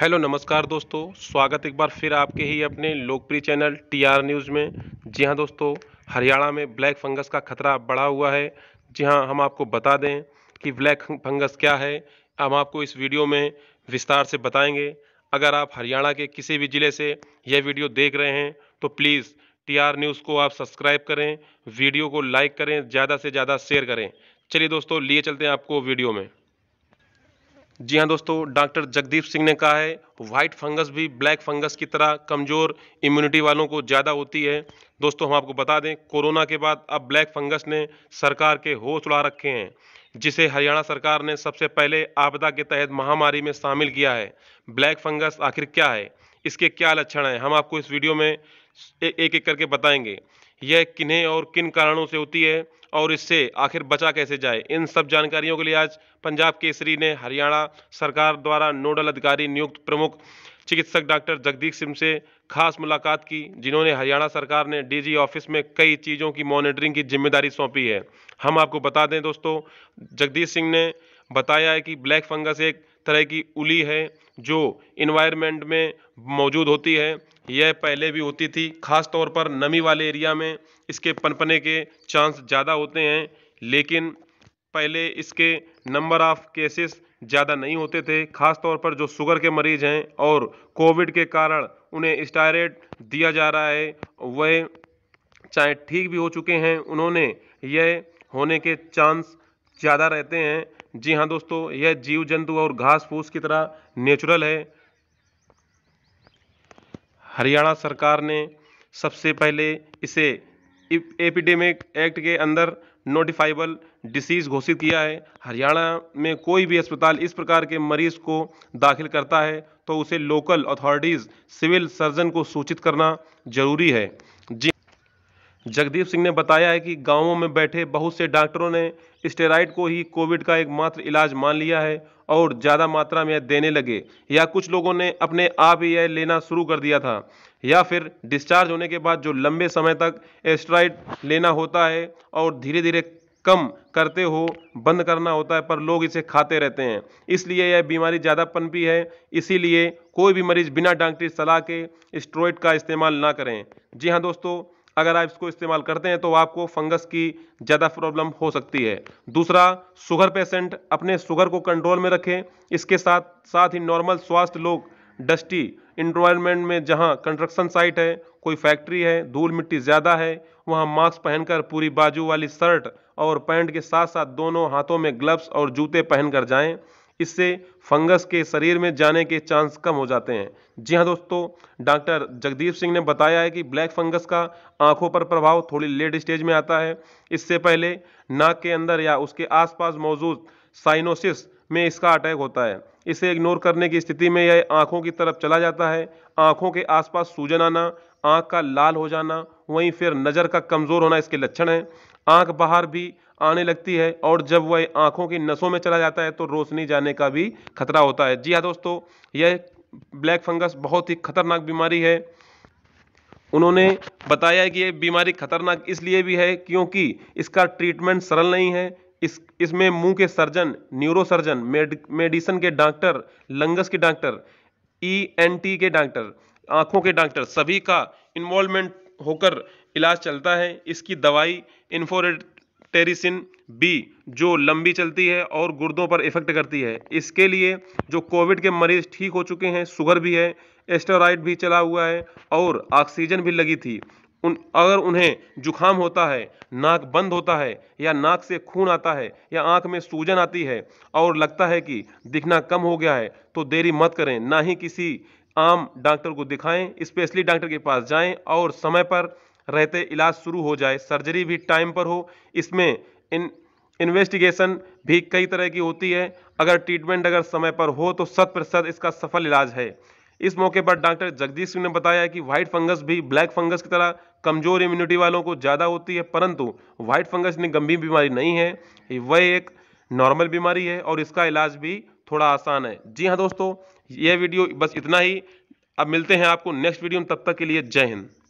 hello नमस्कार दोस्तों स्वागत एक बार फिर आपके ही अपने लोकप्रिय चैनल टीआर न्यूज़ में जी हाँ दोस्तों हरियाणा में ब्लैक फंगस का खतरा बढ़ा हुआ है जी हाँ हम आपको बता दें कि ब्लैक फंगस क्या है हम आपको इस वीडियो में विस्तार से बताएंगे अगर आप हरियाणा के किसी भी ज़िले से यह वीडियो देख रहे हैं तो प्लीज़ टी न्यूज़ को आप सब्सक्राइब करें वीडियो को लाइक करें ज़्यादा से ज़्यादा शेयर करें चलिए दोस्तों लिए चलते हैं आपको वीडियो में जी हाँ दोस्तों डॉक्टर जगदीप सिंह ने कहा है वाइट फंगस भी ब्लैक फंगस की तरह कमज़ोर इम्यूनिटी वालों को ज़्यादा होती है दोस्तों हम आपको बता दें कोरोना के बाद अब ब्लैक फंगस ने सरकार के होश उड़ा रखे हैं जिसे हरियाणा सरकार ने सबसे पहले आपदा के तहत महामारी में शामिल किया है ब्लैक फंगस आखिर क्या है इसके क्या लक्षण हैं हम आपको इस वीडियो में एक एक करके बताएंगे यह किन्हें और किन कारणों से होती है और इससे आखिर बचा कैसे जाए इन सब जानकारियों के लिए आज पंजाब केसरी ने हरियाणा सरकार द्वारा नोडल अधिकारी नियुक्त प्रमुख चिकित्सक डॉक्टर जगदीश सिंह से खास मुलाकात की जिन्होंने हरियाणा सरकार ने डीजी ऑफिस में कई चीज़ों की मॉनिटरिंग की जिम्मेदारी सौंपी है हम आपको बता दें दोस्तों जगदीश सिंह ने बताया है कि ब्लैक फंगस एक तरह की उली है जो इन्वायरमेंट में मौजूद होती है यह पहले भी होती थी खास तौर पर नमी वाले एरिया में इसके पनपने के चांस ज़्यादा होते हैं लेकिन पहले इसके नंबर ऑफ केसेस ज़्यादा नहीं होते थे खास तौर पर जो शुगर के मरीज हैं और कोविड के कारण उन्हें स्टायरेट दिया जा रहा है वह चाहे ठीक भी हो चुके हैं उन्होंने यह होने के चांस ज़्यादा रहते हैं जी हाँ दोस्तों यह जीव जंतु और घास फूस की तरह नेचुरल है हरियाणा सरकार ने सबसे पहले इसे एपिडेमिक एक्ट के अंदर नोटिफाइबल डिसीज़ घोषित किया है हरियाणा में कोई भी अस्पताल इस प्रकार के मरीज को दाखिल करता है तो उसे लोकल अथॉरिटीज़ सिविल सर्जन को सूचित करना जरूरी है जगदीप सिंह ने बताया है कि गांवों में बैठे बहुत से डॉक्टरों ने स्टेराइड को ही कोविड का एकमात्र इलाज मान लिया है और ज़्यादा मात्रा में यह देने लगे या कुछ लोगों ने अपने आप ही यह लेना शुरू कर दिया था या फिर डिस्चार्ज होने के बाद जो लंबे समय तक स्टेरॉइड लेना होता है और धीरे धीरे कम करते हो बंद करना होता है पर लोग इसे खाते रहते हैं इसलिए यह बीमारी ज़्यादा पनपी है इसीलिए कोई भी मरीज़ बिना डॉक्टरी सलाह के स्ट्रोइड का इस्तेमाल ना करें जी हाँ दोस्तों अगर आप इसको इस्तेमाल करते हैं तो आपको फंगस की ज़्यादा प्रॉब्लम हो सकती है दूसरा शुगर पेशेंट अपने शुगर को कंट्रोल में रखें इसके साथ साथ ही नॉर्मल स्वास्थ्य लोग डस्टी इन्वायरमेंट में जहाँ कंस्ट्रक्शन साइट है कोई फैक्ट्री है धूल मिट्टी ज़्यादा है वहाँ मास्क पहनकर पूरी बाजू वाली शर्ट और पैंट के साथ साथ दोनों हाथों में ग्लव्स और जूते पहनकर जाएं इससे फंगस के शरीर में जाने के चांस कम हो जाते हैं जी हाँ दोस्तों डॉक्टर जगदीप सिंह ने बताया है कि ब्लैक फंगस का आंखों पर प्रभाव थोड़ी लेट स्टेज में आता है इससे पहले नाक के अंदर या उसके आसपास मौजूद साइनोसिस में इसका अटैक होता है इसे इग्नोर करने की स्थिति में यह आंखों की तरफ चला जाता है आंखों के आसपास सूजन आना आंख का लाल हो जाना वहीं फिर नज़र का कमज़ोर होना इसके लक्षण हैं आंख बाहर भी आने लगती है और जब वह आँखों की नसों में चला जाता है तो रोशनी जाने का भी खतरा होता है जी हाँ दोस्तों यह ब्लैक फंगस बहुत ही खतरनाक बीमारी है उन्होंने बताया कि ये बीमारी खतरनाक इसलिए भी है क्योंकि इसका ट्रीटमेंट सरल नहीं है इस इसमें मुंह के सर्जन न्यूरोसर्जन मेड मेडिसन के डॉक्टर लंगस के डॉक्टर ई एन टी के डॉक्टर आँखों के डॉक्टर सभी का इन्वॉल्वमेंट होकर इलाज चलता है इसकी दवाई इन्फोरेड टेरिसिन बी जो लंबी चलती है और गुर्दों पर इफेक्ट करती है इसके लिए जो कोविड के मरीज ठीक हो चुके हैं शुगर भी है एस्टोराइड भी चला हुआ है और ऑक्सीजन भी लगी थी उन अगर उन्हें जुखाम होता है नाक बंद होता है या नाक से खून आता है या आंख में सूजन आती है और लगता है कि दिखना कम हो गया है तो देरी मत करें ना ही किसी आम डॉक्टर को दिखाएं स्पेशली डॉक्टर के पास जाएं और समय पर रहते इलाज शुरू हो जाए सर्जरी भी टाइम पर हो इसमें इन इन्वेस्टिगेशन भी कई तरह की होती है अगर ट्रीटमेंट अगर समय पर हो तो शत प्रतिशत इसका सफल इलाज है इस मौके पर डॉक्टर जगदीश सिंह ने बताया कि व्हाइट फंगस भी ब्लैक फंगस की तरह कमजोर इम्यूनिटी वालों को ज़्यादा होती है परंतु व्हाइट फंगस इतनी गंभीर बीमारी नहीं है वह एक नॉर्मल बीमारी है और इसका इलाज भी थोड़ा आसान है जी हाँ दोस्तों यह वीडियो बस इतना ही अब मिलते हैं आपको नेक्स्ट वीडियो में तब तक के लिए जय हिंद